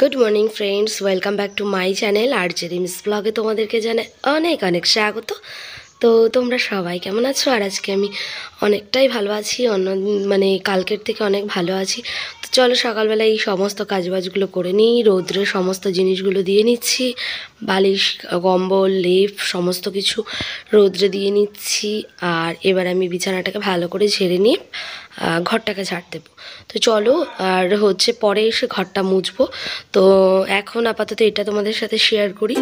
good morning friends welcome back to my channel আর জেরিমস ব্লগে তোমাদেরকে জানে অনেক অনেক স্বাগত তো তোমরা সবাই কেমন আছো আর আজকে আমি অনেকটাই ভালো আছি অন্য মানে কালকের থেকে অনেক ভালো আছি চলো সকালবেলা এই সমস্ত কাজবাজগুলো করে নিই রৌদ্রে সমস্ত জিনিসগুলো দিয়ে নিচ্ছি বালিশ কম্বল লেপ সমস্ত কিছু রৌদ্রে দিয়ে নিচ্ছি আর এবার আমি বিছানাটাকে ভালো করে ঝেড়ে নিয়ে ঘরটাকে ঝাড় দেবো তো চলো আর হচ্ছে পরে এসে ঘরটা মুছবো তো এখন আপাতত এটা তোমাদের সাথে শেয়ার করি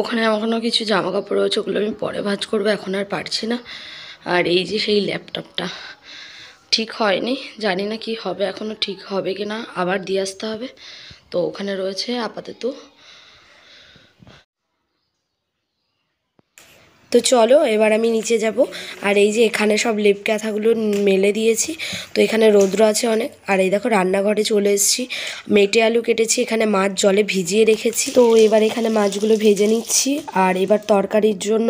ওখানে এখনও কিছু জামা কাপড় রয়েছে ওগুলো আমি পরে ভাজ করবো এখন আর পারছি না আর এই যে সেই ল্যাপটপটা ঠিক হয়নি জানি না কি হবে এখনও ঠিক হবে কি না আবার দিয়ে আসতে হবে তো ওখানে রয়েছে আপাতত তো চলো এবার আমি নিচে যাব আর এই যে এখানে সব লেপ ক্যাথাগুলো মেলে দিয়েছি তো এখানে রৌদ্র আছে অনেক আর এই দেখো রান্নাঘরে চলে এসেছি মেটে আলু কেটেছি এখানে মাছ জলে ভিজিয়ে রেখেছি তো এবার এখানে মাছগুলো ভেজে নিচ্ছি আর এবার তরকারির জন্য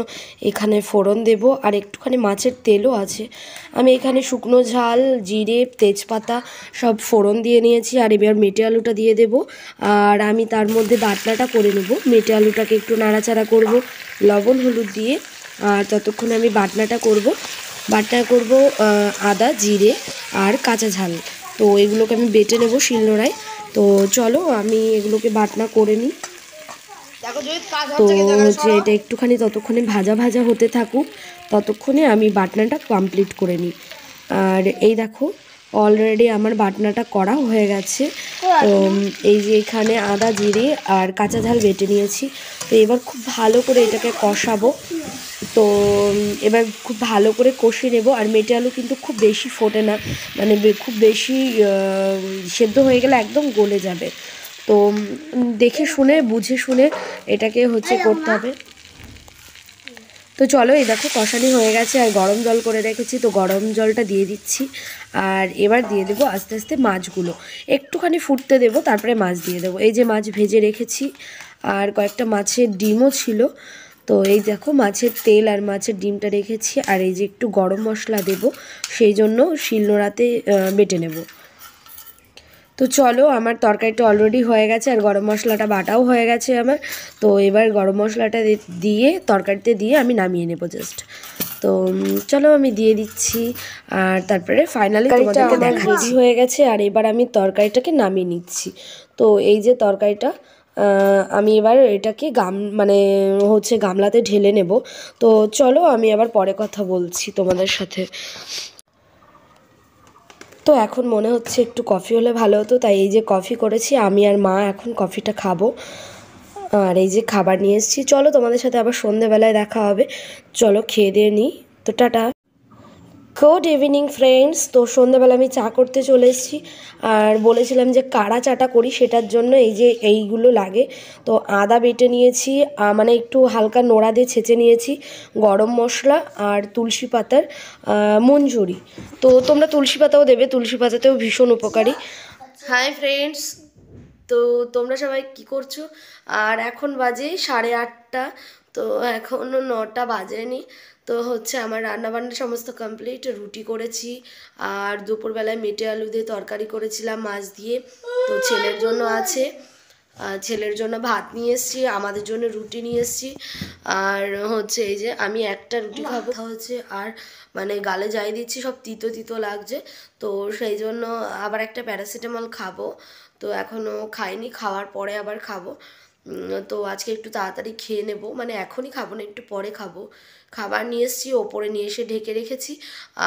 এখানে ফোড়ন দেব আর একটুখানি মাছের তেলও আছে আমি এখানে শুকনো ঝাল জিরে তেজপাতা সব ফোড়ন দিয়ে নিয়েছি আর এবার মেটে আলুটা দিয়ে দেব আর আমি তার মধ্যে বাটনাটা করে নেব মেটে আলুটাকে একটু নাড়াচাড়া করব লবণ হলুদ দিয়ে আর ততক্ষণে আমি বাটনাটা করব বাটনা করব আদা জিরে আর কাঁচা ঝাল তো এগুলোকে আমি বেটে নেব শিলনোড়ায় তো চলো আমি এগুলোকে বাটনা করে নিই তো হচ্ছে এটা একটুখানি ততক্ষণে ভাজা ভাজা হতে থাকুক ততক্ষণে আমি বাটনাটা কমপ্লিট করে নিই আর এই দেখো অলরেডি আমার বাটনাটা করা হয়ে গেছে তো এই যে এখানে আদা জিরে আর কাঁচা ঝাল বেটে নিয়েছি তো এবার খুব ভালো করে এটাকে কষাবো তো এবার খুব ভালো করে কষে নেব আর মেটে আলু কিন্তু খুব বেশি ফোটে না মানে খুব বেশি সেদ্ধ হয়ে গেলে একদম গলে যাবে তো দেখে শুনে বুঝে শুনে এটাকে হচ্ছে করতে হবে তো চলো এই দেখো কষানি হয়ে গেছে আর গরম জল করে রেখেছি তো গরম জলটা দিয়ে দিচ্ছি আর এবার দিয়ে দেবো আস্তে আস্তে মাছগুলো একটুখানি ফুটতে দেবো তারপরে মাছ দিয়ে দেবো এই যে মাছ ভেজে রেখেছি আর কয়েকটা মাছের ডিমও ছিল তো এই দেখো মাছের তেল আর মাছের ডিমটা রেখেছি আর এই যে একটু গরম মশলা দেব সেই জন্য শিলনোড়াতে বেটে নেব তো চলো আমার তরকারিটা অলরেডি হয়ে গেছে আর গরম মশলাটা বাটাও হয়ে গেছে আমার তো এবার গরম মশলাটা দিয়ে তরকারিতে দিয়ে আমি নামিয়ে নেবো জাস্ট তো চলো আমি দিয়ে দিচ্ছি আর তারপরে ফাইনালি তোমাদেরকে দেখা রেডি হয়ে গেছে আর এবার আমি তরকারিটাকে নামিয়ে নিচ্ছি তো এই যে তরকারিটা আমি এবার এটাকে গাম মানে হচ্ছে গামলাতে ঢেলে নেব তো চলো আমি আবার পরে কথা বলছি তোমাদের সাথে তো এখন মনে হচ্ছে একটু কফি হলে ভালো হতো তাই এই যে কফি করেছি আমি আর মা এখন কফিটা খাবো আর এই যে খাবার নিয়ে এসেছি চলো তোমাদের সাথে আবার সন্ধেবেলায় দেখা হবে চলো খেয়ে দিয়ে নিই তো টাটা গুড ইভিনিং ফ্রেন্ডস তো সন্ধ্যাবেলা আমি চা করতে চলে এসেছি আর বলেছিলাম যে কাড়া চাটা করি সেটার জন্য এই যে এইগুলো লাগে তো আদা বেটে নিয়েছি মানে একটু হালকা নোড়া দিয়ে ছেঁচে নিয়েছি গরম মশলা আর তুলসী পাতার মঞ্জুরি তো তোমরা তুলসী পাতাও দেবে তুলসী পাতাতেও ভীষণ উপকারী হাই ফ্রেন্ডস তো তোমরা সবাই কি করছো আর এখন বাজে সাড়ে আটটা তো এখনও নটা বাজেনি তো হচ্ছে আমার রান্নাবান্না সমস্ত কমপ্লিট রুটি করেছি আর দুপুরবেলায় মেটে আলু দিয়ে তরকারি করেছিলাম মাছ দিয়ে তো ছেলের জন্য আছে ছেলের জন্য ভাত নিয়ে এসেছি আমাদের জন্য রুটি নিয়ে এসেছি আর হচ্ছে এই যে আমি একটা রুটি খাবো হচ্ছে আর মানে গালে যাই দিচ্ছি সব তিতো তিতো লাগছে তো সেই জন্য আবার একটা প্যারাসিটামল খাবো তো এখনও খাইনি খাওয়ার পরে আবার খাবো তো আজকে একটু তাড়াতাড়ি খেয়ে নেব মানে এখনই খাবো না একটু পরে খাবো খাবার নিয়ে এসেছি ওপরে নিয়ে এসে ঢেকে রেখেছি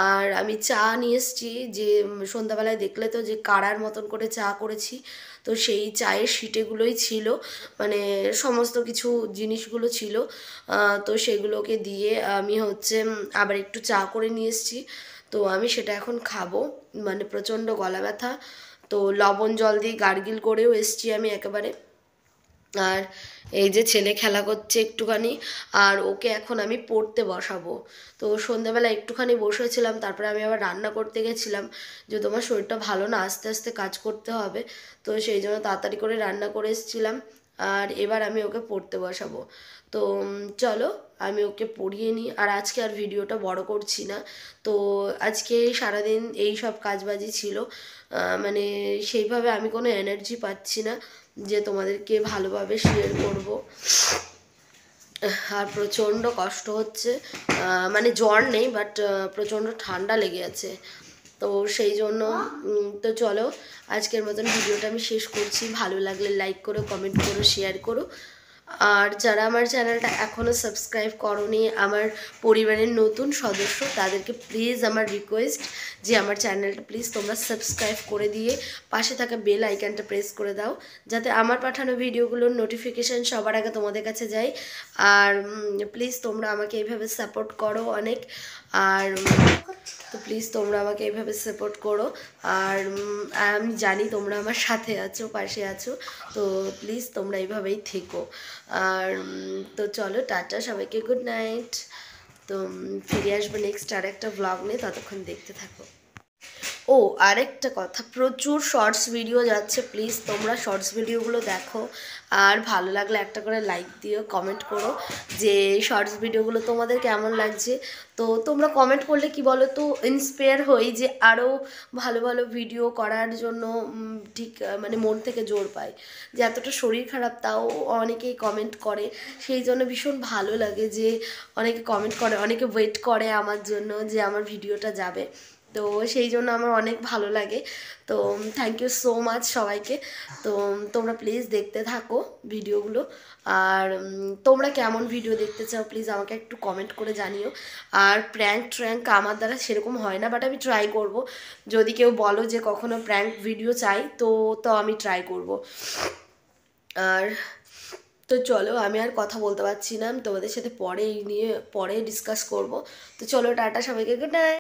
আর আমি চা নিয়ে এসেছি যে সন্ধ্যাবেলায় দেখলে তো যে কাড়ার মতন করে চা করেছি তো সেই চায়ের শিটেগুলোই ছিল মানে সমস্ত কিছু জিনিসগুলো ছিল তো সেগুলোকে দিয়ে আমি হচ্ছে আবার একটু চা করে নিয়ে এসেছি তো আমি সেটা এখন খাবো মানে প্রচণ্ড গলা ব্যথা তো লবণ জল দিয়ে গার্গিল করেও এসছি আমি একেবারে আর এই যে ছেলে খেলা করছে একটুখানি আর ওকে এখন আমি পড়তে বসাবো তো সন্ধ্যাবেলা একটুখানি বসেছিলাম তারপরে আমি আবার রান্না করতে গেছিলাম যে তোমার শরীরটা ভালো না আস্তে আস্তে কাজ করতে হবে তো সেই জন্য তাড়াতাড়ি করে রান্না করে এসেছিলাম আর এবার আমি ওকে পড়তে বসাবো তো চলো আমি ওকে পড়িয়ে নিই আর আজকে আর ভিডিওটা বড় করছি না তো আজকে সারাদিন এই সব কাজবাজি ছিল মানে সেইভাবে আমি কোনো এনার্জি পাচ্ছি না যে তোমাদেরকে ভালোভাবে শেয়ার করব আর প্রচণ্ড কষ্ট হচ্ছে মানে জ্বর নেই বাট প্রচণ্ড ঠান্ডা লেগে আছে তো সেই জন্য তো চলো আজকের মতন ভিডিওটা আমি শেষ করছি ভালো লাগলে লাইক করো কমেন্ট করো শেয়ার করো আর যারা আমার চ্যানেলটা এখনও সাবস্ক্রাইব করনি আমার পরিবারের নতুন সদস্য তাদেরকে প্লিজ আমার রিকোয়েস্ট যে আমার চ্যানেলটা প্লিজ তোমরা সাবস্ক্রাইব করে দিয়ে পাশে থাকা বেল আইকনটা প্রেস করে দাও যাতে আমার পাঠানো ভিডিওগুলোর নোটিফিকেশান সবার আগে তোমাদের কাছে যায় আর প্লিজ তোমরা আমাকে এইভাবে সাপোর্ট করো অনেক আর প্লিজ তোমরা আমাকে এইভাবে সাপোর্ট করো আর আমি জানি তোমরা আমার সাথে আছো পাশে আছো তো প্লিজ তোমরা এইভাবেই থেকো আর তো চলো টাটা সবাইকে গুড নাইট তো ফিরে আসবো নেক্সট আর একটা ব্লগ নিয়ে ততক্ষণ দেখতে থাকো ও আরেকটা কথা প্রচুর শর্টস ভিডিও যাচ্ছে প্লিজ তোমরা শর্টস ভিডিওগুলো দেখো আর ভালো লাগলে একটা করে লাইক দিও কমেন্ট করো যে শর্টস ভিডিওগুলো তোমাদের কেমন লাগছে তো তোমরা কমেন্ট করলে কি বলো তো ইন্সপায়ার হই যে আরও ভালো ভালো ভিডিও করার জন্য ঠিক মানে মন থেকে জোর পাই যে এতটা শরীর খারাপ তাও অনেকেই কমেন্ট করে সেই জন্য ভীষণ ভালো লাগে যে অনেকে কমেন্ট করে অনেকে ওয়েট করে আমার জন্য যে আমার ভিডিওটা যাবে তো সেই জন্য আমার অনেক ভালো লাগে তো থ্যাংক ইউ সো মাচ সবাইকে তো তোমরা প্লিজ দেখতে থাকো ভিডিওগুলো আর তোমরা কেমন ভিডিও দেখতে চাও প্লিজ আমাকে একটু কমেন্ট করে জানিও আর প্র্যাঙ্ক ট্র্যাঙ্ক আমার দ্বারা সেরকম হয় না বাট আমি ট্রাই করব যদি কেউ বলো যে কখনো প্র্যাঙ্ক ভিডিও চাই তো তো আমি ট্রাই করব আর তো চলো আমি আর কথা বলতে পারছি না আমি তোমাদের সাথে পরে এই নিয়ে পরে ডিসকাস করব তো চলো টাটা সবাইকে গুড নাইট